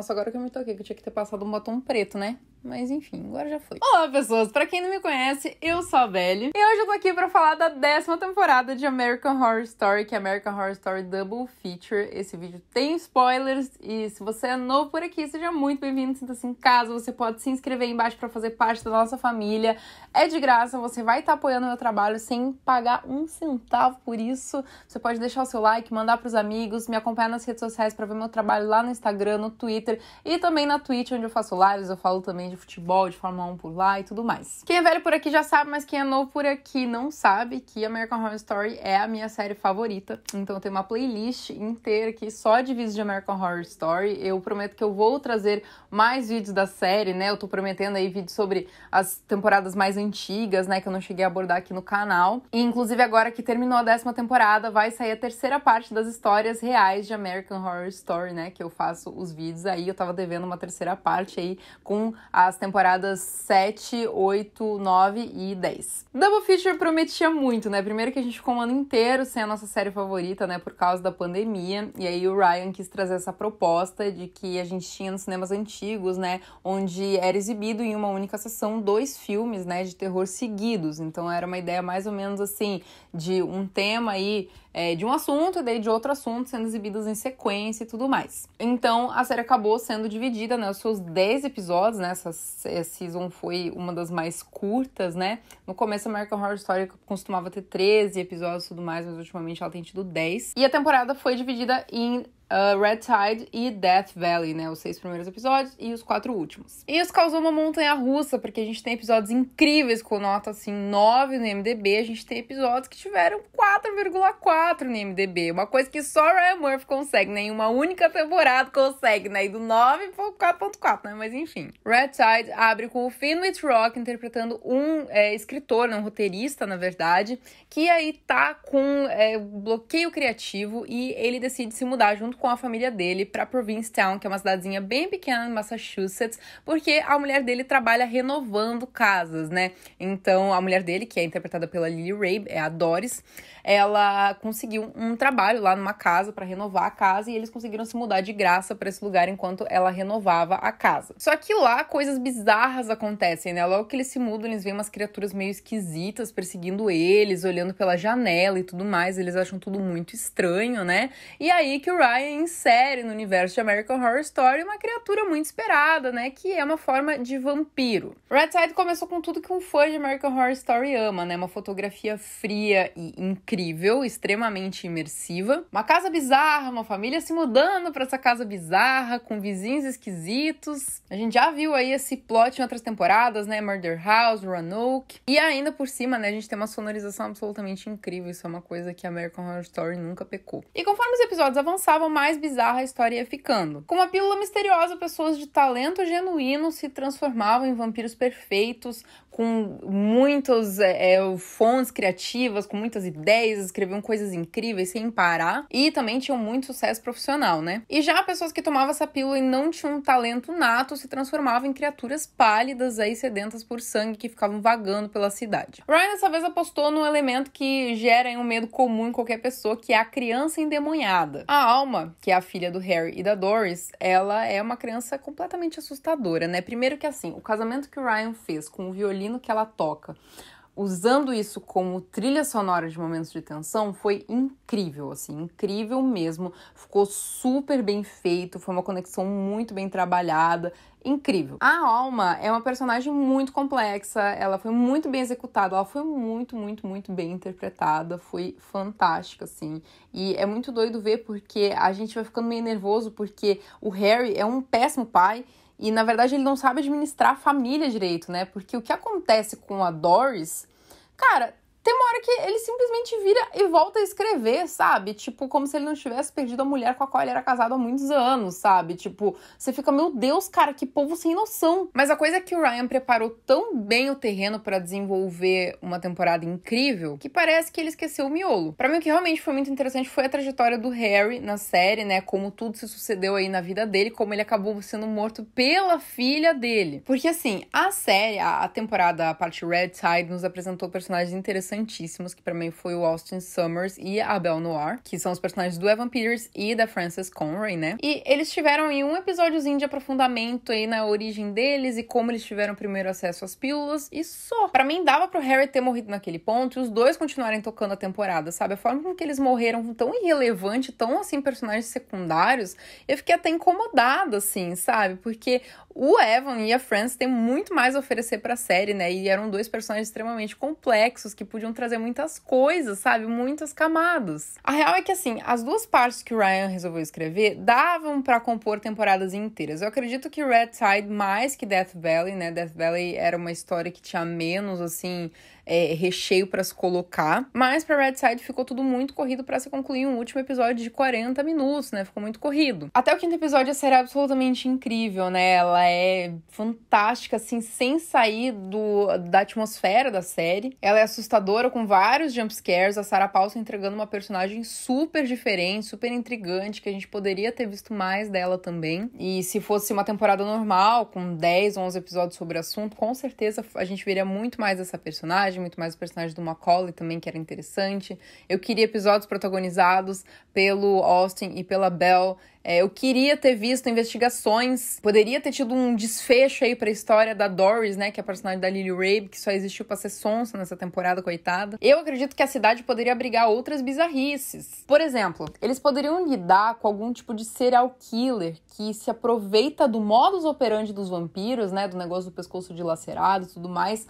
Nossa, agora que eu me toquei, que eu tinha que ter passado um batom preto, né? Mas enfim, agora já foi. Olá, pessoas! Para quem não me conhece, eu sou a Beli. E hoje eu tô aqui para falar da décima temporada de American Horror Story, que é American Horror Story Double Feature. Esse vídeo tem spoilers e se você é novo por aqui, seja muito bem-vindo, sinta-se em casa. Você pode se inscrever aí embaixo para fazer parte da nossa família. É de graça, você vai estar tá apoiando o meu trabalho sem pagar um centavo por isso. Você pode deixar o seu like, mandar pros amigos, me acompanhar nas redes sociais para ver meu trabalho lá no Instagram, no Twitter Twitter e também na Twitch, onde eu faço lives, eu falo também de futebol, de Fórmula 1 por lá e tudo mais. Quem é velho por aqui já sabe, mas quem é novo por aqui não sabe que American Horror Story é a minha série favorita. Então tem uma playlist inteira aqui só de vídeos de American Horror Story. Eu prometo que eu vou trazer mais vídeos da série, né? Eu tô prometendo aí vídeos sobre as temporadas mais antigas, né? Que eu não cheguei a abordar aqui no canal. E inclusive agora que terminou a décima temporada, vai sair a terceira parte das histórias reais de American Horror Story, né? Que eu faço os vídeos aí aí, eu tava devendo uma terceira parte aí com as temporadas 7, 8, 9 e 10. Double Feature prometia muito, né? Primeiro que a gente ficou um ano inteiro sem a nossa série favorita, né, por causa da pandemia, e aí o Ryan quis trazer essa proposta de que a gente tinha nos cinemas antigos, né, onde era exibido em uma única sessão dois filmes, né, de terror seguidos. Então era uma ideia mais ou menos assim de um tema aí é, de um assunto e daí de outro assunto sendo exibidas em sequência e tudo mais. Então a série acabou sendo dividida, né? Os seus 10 episódios, né? Essa season foi uma das mais curtas, né? No começo, a American Horror Story costumava ter 13 episódios e tudo mais, mas ultimamente ela tem tido 10. E a temporada foi dividida em uh, Red Tide e Death Valley, né? Os seis primeiros episódios e os quatro últimos. E isso causou uma montanha russa, porque a gente tem episódios incríveis com nota assim 9 no MDB, a gente tem episódios que tiveram 4,4 no MDB, uma coisa que só Ryan Murphy consegue, né? né? uma única temporada consegue, né? E do 9 pro 4,4, né? Mas enfim. Red Tide abre com o Finwit Rock interpretando um é, escritor, né? um roteirista, na verdade, que aí tá com é, bloqueio criativo e ele decide se mudar junto com a família dele para Provincetown, que é uma cidadezinha bem pequena em Massachusetts, porque a mulher dele trabalha renovando casas, né? Então, a mulher dele, que é interpretada pela Lily Ray, é a Doris, ela conseguiu um trabalho lá numa casa para renovar a casa e eles conseguiram se mudar de graça para esse lugar enquanto ela renovava a casa. Só que lá coisas bizarras acontecem, né? Logo que eles se mudam, eles veem umas criaturas meio esquisitas perseguindo eles, olhando pela janela e tudo mais, eles acham tudo muito estranho, né? E aí que o Ryan em série no universo de American Horror Story, uma criatura muito esperada, né? Que é uma forma de vampiro. Redside começou com tudo que um fã de American Horror Story ama, né? Uma fotografia fria e incrível, extremamente imersiva. Uma casa bizarra, uma família se mudando para essa casa bizarra, com vizinhos esquisitos. A gente já viu aí esse plot em outras temporadas, né? Murder House, Roanoke. E ainda por cima, né? A gente tem uma sonorização absolutamente incrível. Isso é uma coisa que American Horror Story nunca pecou. E conforme os episódios avançavam, mais bizarra a história ia ficando. Com uma pílula misteriosa, pessoas de talento genuíno se transformavam em vampiros perfeitos, com muitas é, é, fontes criativas, com muitas ideias, escreviam coisas incríveis sem parar e também tinham muito sucesso profissional, né? E já pessoas que tomavam essa pílula e não tinham um talento nato se transformavam em criaturas pálidas aí sedentas por sangue que ficavam vagando pela cidade. Ryan dessa vez apostou num elemento que gera um medo comum em qualquer pessoa, que é a criança endemoniada. A alma que é a filha do Harry e da Doris, ela é uma criança completamente assustadora, né? Primeiro que assim, o casamento que o Ryan fez com o violino que ela toca, usando isso como trilha sonora de momentos de tensão foi incrível, assim, incrível mesmo. Ficou super bem feito, foi uma conexão muito bem trabalhada, incrível. A Alma é uma personagem muito complexa, ela foi muito bem executada, ela foi muito, muito, muito bem interpretada, foi fantástica, assim. E é muito doido ver porque a gente vai ficando meio nervoso porque o Harry é um péssimo pai e na verdade ele não sabe administrar a família direito, né? Porque o que acontece com a Doris, cara, tem uma hora que ele simplesmente vira e volta a escrever, sabe? Tipo, como se ele não tivesse perdido a mulher com a qual ele era casado há muitos anos, sabe? Tipo, você fica, meu Deus, cara, que povo sem noção. Mas a coisa é que o Ryan preparou tão bem o terreno para desenvolver uma temporada incrível que parece que ele esqueceu o miolo. Para mim, o que realmente foi muito interessante foi a trajetória do Harry na série, né? Como tudo se sucedeu aí na vida dele, como ele acabou sendo morto pela filha dele. Porque, assim, a série, a temporada, a parte Red Tide, nos apresentou personagens interessantes interessantíssimos, que para mim foi o Austin Summers e a Belle Noir, que são os personagens do Evan Peters e da Frances Conroy, né? E eles tiveram em um episódiozinho de aprofundamento aí na origem deles e como eles tiveram primeiro acesso às pílulas e só. Para mim dava pro Harry ter morrido naquele ponto e os dois continuarem tocando a temporada, sabe? A forma com que eles morreram tão irrelevante, tão assim personagens secundários, eu fiquei até incomodada assim, sabe? Porque o Evan e a Frances têm muito mais a oferecer para a série, né? E eram dois personagens extremamente complexos que podiam podiam trazer muitas coisas, sabe? Muitas camadas. A real é que, assim, as duas partes que o Ryan resolveu escrever davam para compor temporadas inteiras. Eu acredito que Red Tide, mais que Death Valley, né? Death Valley era uma história que tinha menos, assim, é, recheio para se colocar. Mas para Red Tide ficou tudo muito corrido para se concluir um último episódio de 40 minutos, né? Ficou muito corrido. Até o quinto episódio, a série é absolutamente incrível, né? Ela é fantástica, assim, sem sair do, da atmosfera da série. Ela é assustadora assustadora, com vários jumpscares, a Sarah Paulson entregando uma personagem super diferente, super intrigante, que a gente poderia ter visto mais dela também. E se fosse uma temporada normal, com 10, 11 episódios sobre o assunto, com certeza a gente veria muito mais essa personagem, muito mais o personagem do Macaulay também, que era interessante. Eu queria episódios protagonizados pelo Austin e pela Belle é, eu queria ter visto investigações, poderia ter tido um desfecho aí pra história da Doris, né, que é a personagem da Lily Rabe, que só existiu pra ser sonsa nessa temporada, coitada. Eu acredito que a cidade poderia abrigar outras bizarrices. Por exemplo, eles poderiam lidar com algum tipo de serial killer que se aproveita do modus operandi dos vampiros, né, do negócio do pescoço dilacerado e tudo mais,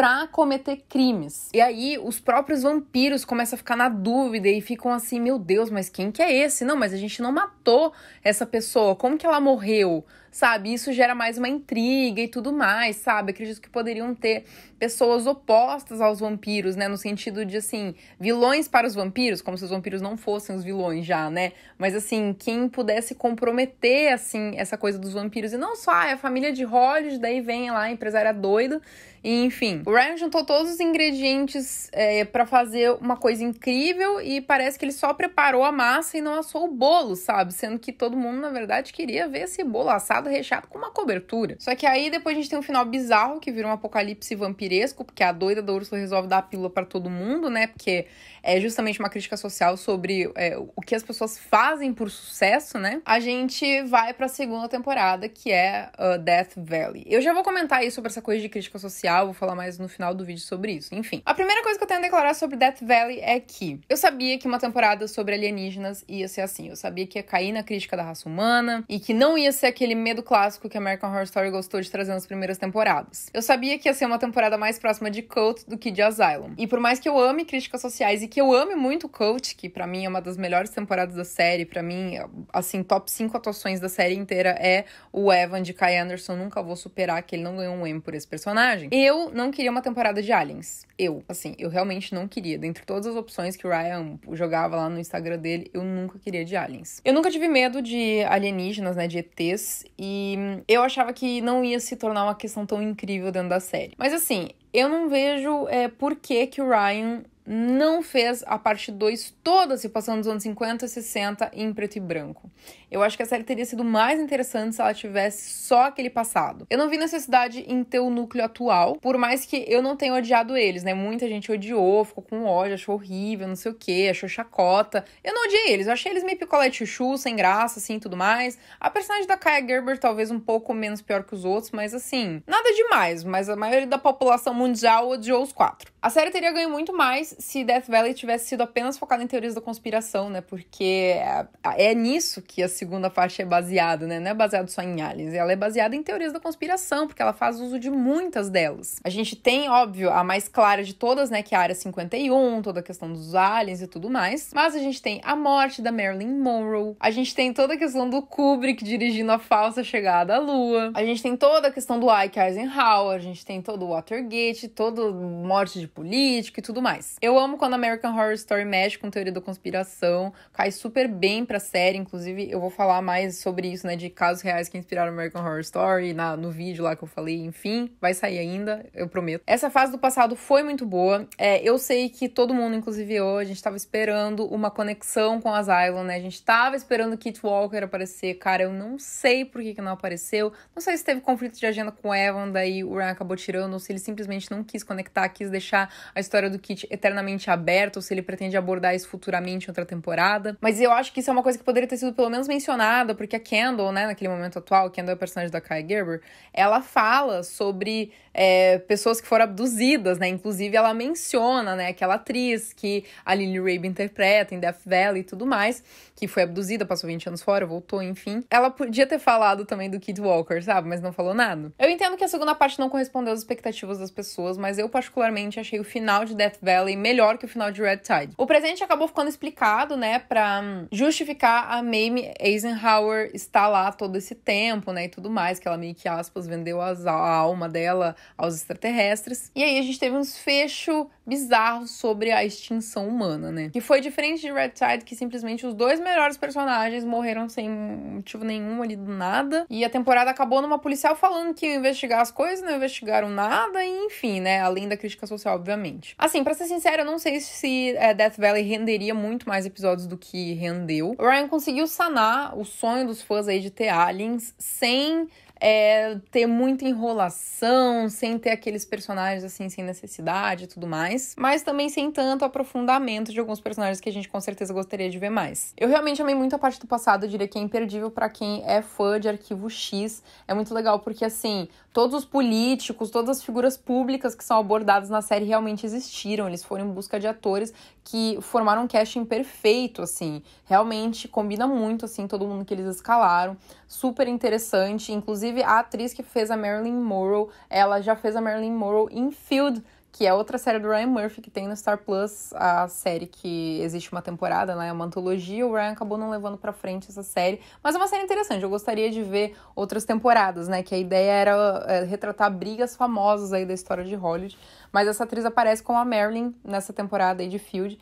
para cometer crimes. E aí os próprios vampiros começam a ficar na dúvida e ficam assim, meu Deus, mas quem que é esse? Não, mas a gente não matou essa pessoa, como que ela morreu? sabe? Isso gera mais uma intriga e tudo mais, sabe? Acredito que poderiam ter pessoas opostas aos vampiros, né? No sentido de, assim, vilões para os vampiros, como se os vampiros não fossem os vilões já, né? Mas, assim, quem pudesse comprometer, assim, essa coisa dos vampiros. E não só, ah, é a família de Hollywood, daí vem lá a empresária doida. E, enfim, o Ryan juntou todos os ingredientes é, para fazer uma coisa incrível e parece que ele só preparou a massa e não assou o bolo, sabe? Sendo que todo mundo, na verdade, queria ver esse bolo assado rechado com uma cobertura. Só que aí depois a gente tem um final bizarro que vira um apocalipse vampiresco, porque a doida da Ursula resolve dar a pílula para todo mundo, né? Porque é justamente uma crítica social sobre é, o que as pessoas fazem por sucesso, né? A gente vai para a segunda temporada, que é uh, Death Valley. Eu já vou comentar aí sobre essa coisa de crítica social, vou falar mais no final do vídeo sobre isso. Enfim, a primeira coisa que eu tenho a declarar sobre Death Valley é que eu sabia que uma temporada sobre alienígenas ia ser assim. Eu sabia que ia cair na crítica da raça humana e que não ia ser aquele do clássico que American Horror Story gostou de trazer nas primeiras temporadas. Eu sabia que ia ser uma temporada mais próxima de Cult do que de Asylum. E por mais que eu ame críticas sociais e que eu ame muito Cult, que para mim é uma das melhores temporadas da série, para mim, assim, top 5 atuações da série inteira é o Evan de Kai Anderson. Nunca vou superar que ele não ganhou um M por esse personagem. Eu não queria uma temporada de Aliens. Eu, assim, eu realmente não queria. Dentre todas as opções que o Ryan jogava lá no Instagram dele, eu nunca queria de Aliens. Eu nunca tive medo de alienígenas, né, de ETs, e eu achava que não ia se tornar uma questão tão incrível dentro da série. Mas assim, eu não vejo é, por que, que o Ryan não fez a parte 2 toda se passando dos anos 50 e 60 em preto e branco. Eu acho que a série teria sido mais interessante se ela tivesse só aquele passado. Eu não vi necessidade em ter o núcleo atual, por mais que eu não tenha odiado eles, né? Muita gente odiou, ficou com ódio, achou horrível, não sei o que, achou chacota. Eu não odiei eles, eu achei eles meio picolé de chuchu, sem graça, assim, tudo mais. A personagem da Kaya Gerber talvez um pouco menos pior que os outros, mas assim, nada demais, mas a maioria da população mundial odiou os quatro. A série teria ganho muito mais se Death Valley tivesse sido apenas focada em teorias da conspiração, né? Porque é, é nisso que a assim, segunda faixa é baseado, né? Não é baseado só em aliens, ela é baseada em teorias da conspiração, porque ela faz uso de muitas delas. A gente tem, óbvio, a mais clara de todas, né, que é a Área 51, toda a questão dos aliens e tudo mais, mas a gente tem a morte da Marilyn Monroe, a gente tem toda a questão do Kubrick dirigindo a falsa chegada à Lua, a gente tem toda a questão do Ike Eisenhower, a gente tem todo o Watergate, todo morte de político e tudo mais. Eu amo quando a American Horror Story mexe com teoria da conspiração, cai super bem pra série, inclusive eu vou vou falar mais sobre isso, né, de casos reais que inspiraram American Horror Story, na, no vídeo lá que eu falei, enfim, vai sair ainda, eu prometo. Essa fase do passado foi muito boa, é, eu sei que todo mundo, inclusive eu, a gente tava esperando uma conexão com Asylum, né, a gente tava esperando Kit Walker aparecer, cara, eu não sei por que que não apareceu, não sei se teve conflito de agenda com Evan, daí o Ryan acabou tirando, ou se ele simplesmente não quis conectar, quis deixar a história do Kit eternamente aberta, ou se ele pretende abordar isso futuramente em outra temporada, mas eu acho que isso é uma coisa que poderia ter sido pelo menos mencionada, porque a Kendall, né, naquele momento atual, Kendall é o personagem da Kai Gerber, ela fala sobre é, pessoas que foram abduzidas, né? Inclusive, ela menciona, né, aquela atriz que a Lily Rabe interpreta em Death Valley e tudo mais que foi abduzida, passou 20 anos fora, voltou, enfim. Ela podia ter falado também do Kid Walker, sabe? Mas não falou nada. Eu entendo que a segunda parte não correspondeu às expectativas das pessoas, mas eu particularmente achei o final de Death Valley melhor que o final de Red Tide. O presente acabou ficando explicado, né, pra justificar a Mamie Eisenhower estar lá todo esse tempo, né, e tudo mais, que ela meio que, aspas, vendeu a alma dela aos extraterrestres. E aí a gente teve um desfecho bizarro sobre a extinção humana, né? Que foi diferente de Red Tide, que simplesmente os dois melhores personagens morreram sem motivo nenhum ali do nada. E a temporada acabou numa policial falando que ia investigar as coisas, não investigaram nada, e enfim, né? Além da crítica social, obviamente. Assim, para ser sincero, eu não sei se é, Death Valley renderia muito mais episódios do que rendeu. O Ryan conseguiu sanar o sonho dos fãs aí de ter aliens sem é, ter muita enrolação, sem ter aqueles personagens assim sem necessidade e tudo mais, mas também sem tanto aprofundamento de alguns personagens que a gente com certeza gostaria de ver mais. Eu realmente amei muito a parte do passado, eu diria que é imperdível para quem é fã de Arquivo X. É muito legal porque assim, todos os políticos, todas as figuras públicas que são abordadas na série realmente existiram, eles foram em busca de atores que formaram um casting perfeito, assim. Realmente combina muito, assim, todo mundo que eles escalaram. Super interessante. Inclusive, a atriz que fez a Marilyn Monroe, ela já fez a Marilyn Monroe em Field, que é outra série do Ryan Murphy que tem no Star Plus, a série que existe uma temporada, né, é uma antologia, o Ryan acabou não levando para frente essa série, mas é uma série interessante, eu gostaria de ver outras temporadas, né, que a ideia era é, retratar brigas famosas aí da história de Hollywood, mas essa atriz aparece como a Marilyn nessa temporada aí de Field,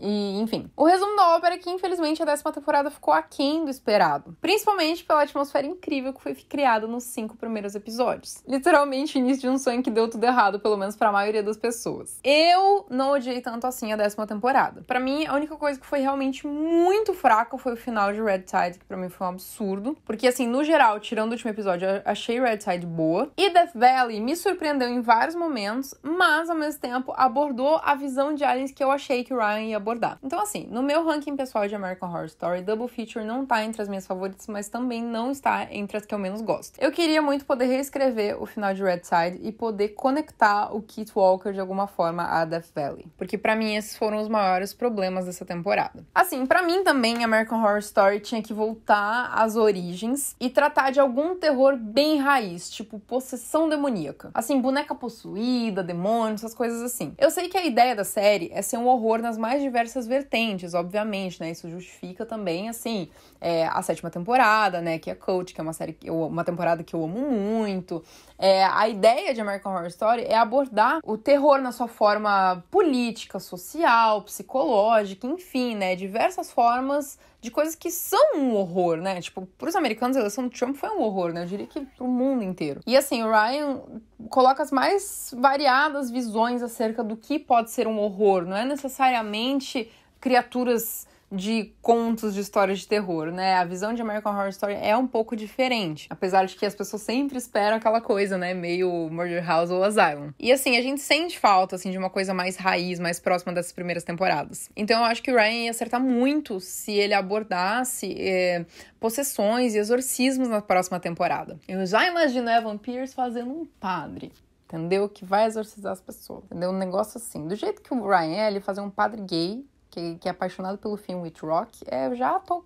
e, enfim. O resumo da ópera é que, infelizmente, a décima temporada ficou aquém do esperado. Principalmente pela atmosfera incrível que foi criada nos cinco primeiros episódios. Literalmente, início de um sonho que deu tudo errado, pelo menos para a maioria das pessoas. Eu não odiei tanto assim a décima temporada. Para mim, a única coisa que foi realmente muito fraca foi o final de Red Tide, que pra mim foi um absurdo. Porque, assim, no geral, tirando o último episódio, eu achei Red Tide boa. E Death Valley me surpreendeu em vários momentos, mas, ao mesmo tempo, abordou a visão de aliens que eu achei que o Ryan ia abordar abordar. Então, assim, no meu ranking pessoal de American Horror Story, Double Feature não tá entre as minhas favoritas, mas também não está entre as que eu menos gosto. Eu queria muito poder reescrever o final de Red Side e poder conectar o Kit Walker de alguma forma a Death Valley, porque para mim esses foram os maiores problemas dessa temporada. Assim, para mim também American Horror Story tinha que voltar às origens e tratar de algum terror bem raiz, tipo possessão demoníaca. Assim, boneca possuída, demônio, essas coisas assim. Eu sei que a ideia da série é ser um horror nas mais diversas diversas vertentes, obviamente, né? Isso justifica também, assim, é, a sétima temporada, né? Que é Coach, que é uma série que eu, uma temporada que eu amo muito. É, a ideia de American Horror Story é abordar o terror na sua forma política, social, psicológica, enfim, né? Diversas formas de coisas que são um horror, né? Tipo, pros americanos a eleição do Trump foi um horror, né? Eu diria que pro mundo inteiro. E assim, o Ryan coloca as mais variadas visões acerca do que pode ser um horror. Não é necessariamente criaturas de contos de histórias de terror, né? A visão de American Horror Story é um pouco diferente, apesar de que as pessoas sempre esperam aquela coisa, né, meio Murder House ou Asylum. E assim, a gente sente falta assim de uma coisa mais raiz, mais próxima dessas primeiras temporadas. Então eu acho que o Ryan ia acertar muito se ele abordasse é, possessões e exorcismos na próxima temporada. Eu já imagino Evan Pierce fazendo um padre entendeu? Que vai exorcizar as pessoas, entendeu? Um negócio assim. Do jeito que o Ryan é, ele fazer um padre gay que, que é apaixonado pelo filme Witch Rock, é, já tô,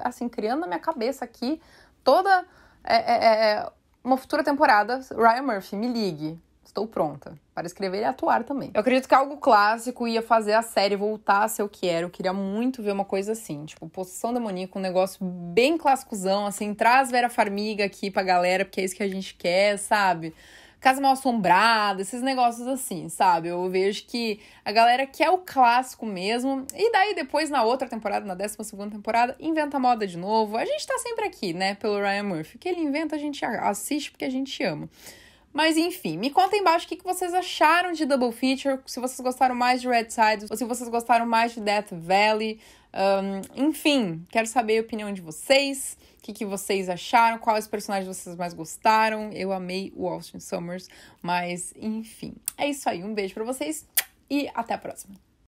assim, criando na minha cabeça aqui toda é é, é, é, uma futura temporada. Ryan Murphy, me ligue. Estou pronta para escrever e atuar também. Eu acredito que algo clássico ia fazer a série voltar a ser o que era. Eu queria muito ver uma coisa assim, tipo, Possessão Demoníaca, um negócio bem clássicozão, assim, traz Vera Farmiga aqui pra galera, porque é isso que a gente quer, sabe? Casa Mal Assombrada, esses negócios assim, sabe? Eu vejo que a galera quer o clássico mesmo, e daí depois na outra temporada, na 12 segunda temporada, inventa moda de novo. A gente tá sempre aqui, né, pelo Ryan Murphy. O que ele inventa, a gente assiste porque a gente ama. Mas enfim, me conta embaixo o que vocês acharam de Double Feature, se vocês gostaram mais de Red Tide, ou se vocês gostaram mais de Death Valley. Um, enfim, quero saber a opinião de vocês, o que, que, vocês acharam, quais personagens vocês mais gostaram. Eu amei o Austin Summers, mas enfim, é isso aí. Um beijo para vocês e até a próxima.